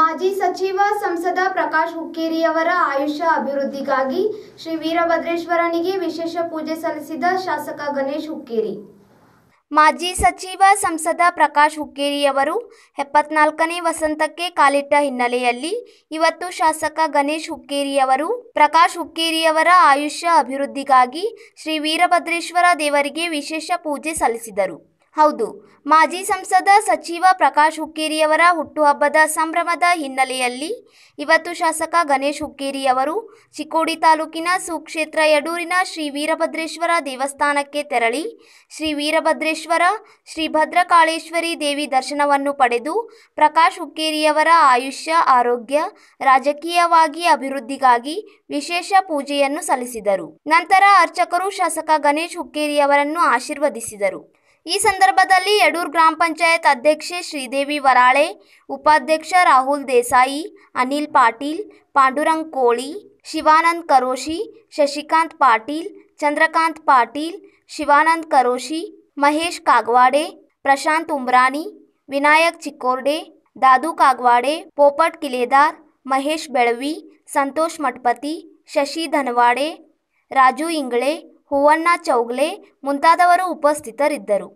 ಮಾಜಿ ಸಚಿವ ಸಂಸದ ಪ್ರಕಾಶ್ ಹುಕ್ಕೇರಿಯವರ ಆಯುಷ್ಯ ಅಭಿವೃದ್ಧಿಗಾಗಿ ಶ್ರೀ ವೀರಭದ್ರೇಶ್ವರನಿಗೆ ವಿಶೇಷ ಪೂಜೆ ಸಲ್ಲಿಸಿದ ಶಾಸಕ ಗಣೇಶ್ ಹುಕ್ಕೇರಿ ಮಾಜಿ ಸಚಿವ ಸಂಸದ ಪ್ರಕಾಶ್ ಹುಕ್ಕೇರಿಯವರು ಎಪ್ಪತ್ನಾಲ್ಕನೇ ವಸಂತಕ್ಕೆ ಕಾಲಿಟ್ಟ ಹಿನ್ನೆಲೆಯಲ್ಲಿ ಇವತ್ತು ಶಾಸಕ ಗಣೇಶ್ ಹುಕ್ಕೇರಿಯವರು ಪ್ರಕಾಶ್ ಹುಕ್ಕೇರಿಯವರ ಆಯುಷ್ಯ ಅಭಿವೃದ್ಧಿಗಾಗಿ ಶ್ರೀ ವೀರಭದ್ರೇಶ್ವರ ದೇವರಿಗೆ ವಿಶೇಷ ಪೂಜೆ ಸಲ್ಲಿಸಿದರು ಹೌದು ಮಾಜಿ ಸಂಸದ ಸಚಿವ ಪ್ರಕಾಶ್ ಹುಕ್ಕೇರಿಯವರ ಹುಟ್ಟುಹಬ್ಬದ ಸಂಭ್ರಮದ ಹಿನ್ನೆಲೆಯಲ್ಲಿ ಇವತ್ತು ಶಾಸಕ ಗಣೇಶ್ ಹುಕ್ಕೇರಿಯವರು ಚಿಕ್ಕೋಡಿ ತಾಲೂಕಿನ ಸುಕ್ಷೇತ್ರ ಯಡೂರಿನ ಶ್ರೀ ವೀರಭದ್ರೇಶ್ವರ ದೇವಸ್ಥಾನಕ್ಕೆ ತೆರಳಿ ಶ್ರೀ ವೀರಭದ್ರೇಶ್ವರ ಶ್ರೀ ಭದ್ರಕಾಳೇಶ್ವರಿ ದೇವಿ ದರ್ಶನವನ್ನು ಪಡೆದು ಪ್ರಕಾಶ್ ಹುಕ್ಕೇರಿಯವರ ಆಯುಷ್ಯ ಆರೋಗ್ಯ ರಾಜಕೀಯವಾಗಿ ಅಭಿವೃದ್ಧಿಗಾಗಿ ವಿಶೇಷ ಪೂಜೆಯನ್ನು ಸಲ್ಲಿಸಿದರು ನಂತರ ಅರ್ಚಕರು ಶಾಸಕ ಗಣೇಶ್ ಹುಕ್ಕೇರಿಯವರನ್ನು ಆಶೀರ್ವದಿಸಿದರು ಈ ಸಂದರ್ಭದಲ್ಲಿ ಯಡೂರ್ ಗ್ರಾಮ ಪಂಚಾಯತ್ ಅಧ್ಯಕ್ಷೆ ಶ್ರೀದೇವಿ ವರಾಳೆ ಉಪಾಧ್ಯಕ್ಷ ರಾಹುಲ್ ದೇಸಾಯಿ ಅನಿಲ್ ಪಾಟೀಲ್ ಪಾಂಡುರಂಗ್ ಕೋಳಿ ಶಿವಾನಂದ್ ಕರೋಶಿ ಶಶಿಕಾಂತ್ ಪಾಟೀಲ್ ಚಂದ್ರಕಾಂತ್ ಪಾಟೀಲ್ ಶಿವಾನಂದ್ ಕರೋಶಿ ಮಹೇಶ್ ಕಾಗವಾಡೆ ಪ್ರಶಾಂತ್ ಉಮ್ರಾನಿ ವಿನಾಯಕ್ ಚಿಕ್ಕೋರ್ಡೆ ದಾದು ಕಾಗವಾಡೆ ಪೋಪಟ್ ಕಿಲೇದಾರ್ ಮಹೇಶ್ ಬೆಳವಿ ಸಂತೋಷ್ ಮಠಪತಿ ಶಶಿ ಧನವಾಡೆ ರಾಜು ಇಂಗಳೆ ಹೂವಣ್ಣ ಚೌಗಲೆ ಮುಂತಾದವರು ಉಪಸ್ಥಿತರಿದ್ದರು